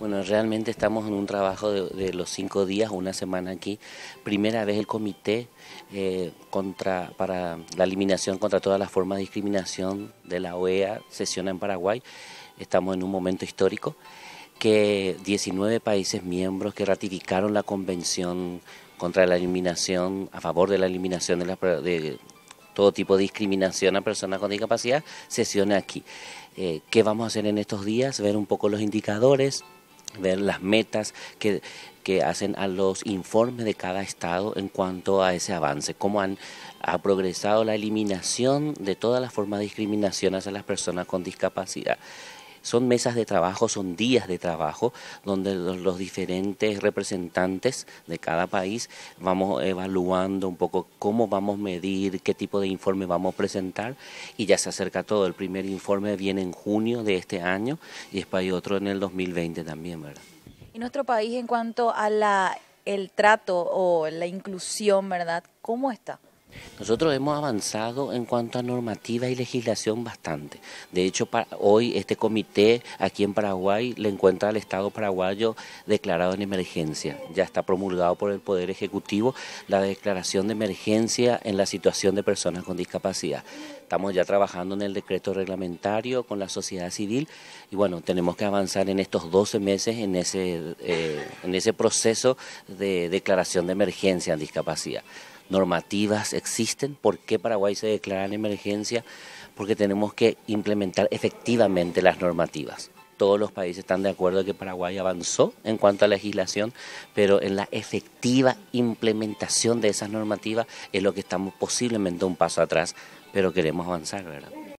Bueno, realmente estamos en un trabajo de, los cinco días, una semana aquí. Primera vez el comité eh, contra, para la eliminación contra todas las formas de discriminación de la OEA sesiona en Paraguay. Estamos en un momento histórico que 19 países miembros que ratificaron la convención contra la eliminación, a favor de la eliminación de, todo tipo de discriminación a personas con discapacidad, sesiona aquí. Eh, ¿Qué vamos a hacer en estos días? Ver un poco los indicadores, ver las metas que, que hacen a los informes de cada estado en cuanto a ese avance, cómo han ha progresado la eliminación de todas las formas de discriminación hacia las personas con discapacidad. Son mesas de trabajo, son días de trabajo donde los, diferentes representantes de cada país vamos evaluando un poco cómo vamos a medir, qué tipo de informe vamos a presentar y ya se acerca todo. El primer informe viene en junio de este año y después hay otro en el 2020 también, ¿verdad? Y nuestro país en cuanto a la el trato o la inclusión, ¿verdad? ¿Cómo está? Nosotros hemos avanzado en cuanto a normativa y legislación bastante. De hecho, hoy este comité aquí en Paraguay le encuentra al Estado paraguayo declarado en emergencia. Ya está promulgado por el Poder Ejecutivo la declaración de emergencia en la situación de personas con discapacidad. Estamos ya trabajando en el decreto reglamentario con la sociedad civil y bueno, tenemos que avanzar en estos 12 meses eh, en ese proceso de declaración de emergencia en discapacidad normativas existen, por qué Paraguay se declara en emergencia, porque tenemos que implementar efectivamente las normativas. Todos los países están de acuerdo que Paraguay avanzó en cuanto a legislación, pero en la efectiva implementación de esas normativas es lo que estamos posiblemente un paso atrás, pero queremos avanzar, ¿verdad?